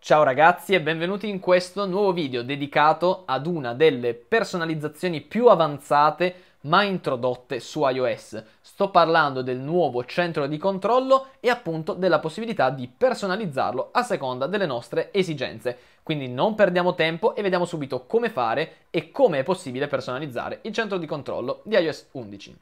Ciao ragazzi e benvenuti in questo nuovo video dedicato ad una delle personalizzazioni più avanzate mai introdotte su iOS. Sto parlando del nuovo centro di controllo e appunto della possibilità di personalizzarlo a seconda delle nostre esigenze. Quindi non perdiamo tempo e vediamo subito come fare e come è possibile personalizzare il centro di controllo di iOS 11.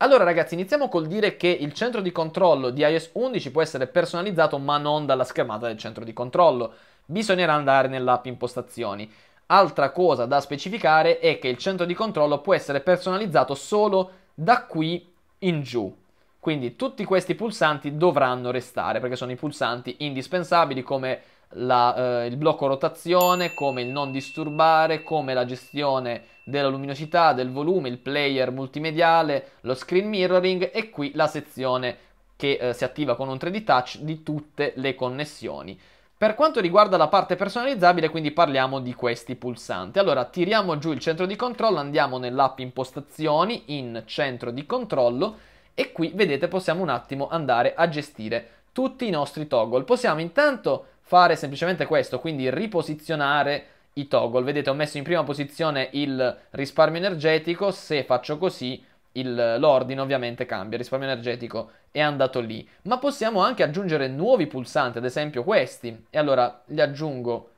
Allora ragazzi, iniziamo col dire che il centro di controllo di iOS 11 può essere personalizzato ma non dalla schermata del centro di controllo. Bisognerà andare nell'app impostazioni. Altra cosa da specificare è che il centro di controllo può essere personalizzato solo da qui in giù. Quindi tutti questi pulsanti dovranno restare perché sono i pulsanti indispensabili come la, eh, il blocco rotazione, come il non disturbare, come la gestione della luminosità, del volume, il player multimediale, lo screen mirroring e qui la sezione che eh, si attiva con un 3D touch di tutte le connessioni. Per quanto riguarda la parte personalizzabile, quindi parliamo di questi pulsanti. Allora, tiriamo giù il centro di controllo, andiamo nell'app impostazioni in centro di controllo e qui vedete possiamo un attimo andare a gestire tutti i nostri toggle. Possiamo intanto fare semplicemente questo, quindi riposizionare i toggle. Vedete, ho messo in prima posizione il risparmio energetico, se faccio così il, l'ordine ovviamente cambia, il risparmio energetico è andato lì. Ma possiamo anche aggiungere nuovi pulsanti, ad esempio questi. E allora li aggiungo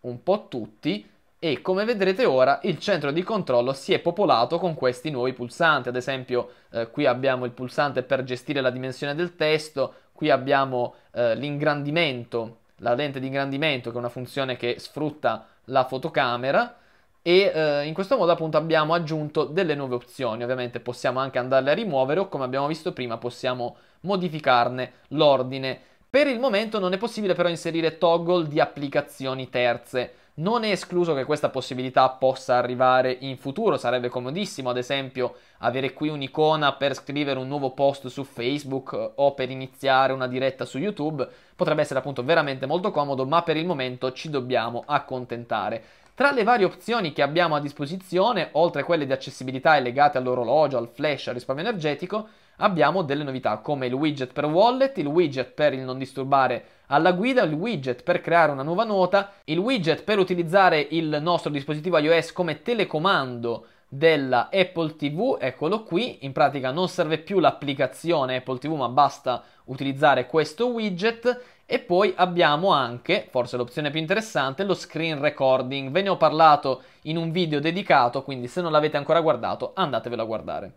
un po' tutti e come vedrete ora il centro di controllo si è popolato con questi nuovi pulsanti. Ad esempio eh, qui abbiamo il pulsante per gestire la dimensione del testo, qui abbiamo eh, l'ingrandimento, la lente di ingrandimento che è una funzione che sfrutta la fotocamera e eh, in questo modo appunto abbiamo aggiunto delle nuove opzioni, ovviamente possiamo anche andarle a rimuovere o come abbiamo visto prima possiamo modificarne l'ordine. Per il momento non è possibile però inserire toggle di applicazioni terze, non è escluso che questa possibilità possa arrivare in futuro, sarebbe comodissimo ad esempio avere qui un'icona per scrivere un nuovo post su Facebook eh, o per iniziare una diretta su YouTube, potrebbe essere appunto veramente molto comodo, ma per il momento ci dobbiamo accontentare. Tra le varie opzioni che abbiamo a disposizione, oltre a quelle di accessibilità e legate all'orologio, al flash, al risparmio energetico, abbiamo delle novità come il widget per wallet, il widget per il non disturbare alla guida, il widget per creare una nuova nota, il widget per utilizzare il nostro dispositivo iOS come telecomando della Apple TV, eccolo qui, in pratica non serve più l'applicazione Apple TV ma basta utilizzare questo widget e poi abbiamo anche, forse l'opzione più interessante, lo screen recording, ve ne ho parlato in un video dedicato quindi se non l'avete ancora guardato andatevelo a guardare.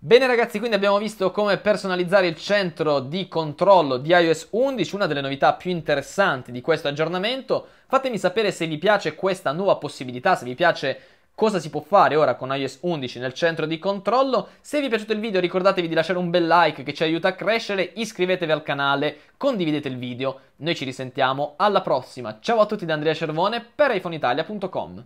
Bene ragazzi, quindi abbiamo visto come personalizzare il centro di controllo di iOS 11, una delle novità più interessanti di questo aggiornamento. Fatemi sapere se vi piace questa nuova possibilità, se vi piace cosa si può fare ora con iOS 11 nel centro di controllo. Se vi è piaciuto il video ricordatevi di lasciare un bel like che ci aiuta a crescere, iscrivetevi al canale, condividete il video. Noi ci risentiamo alla prossima. Ciao a tutti da Andrea Cervone per iPhoneitalia.com.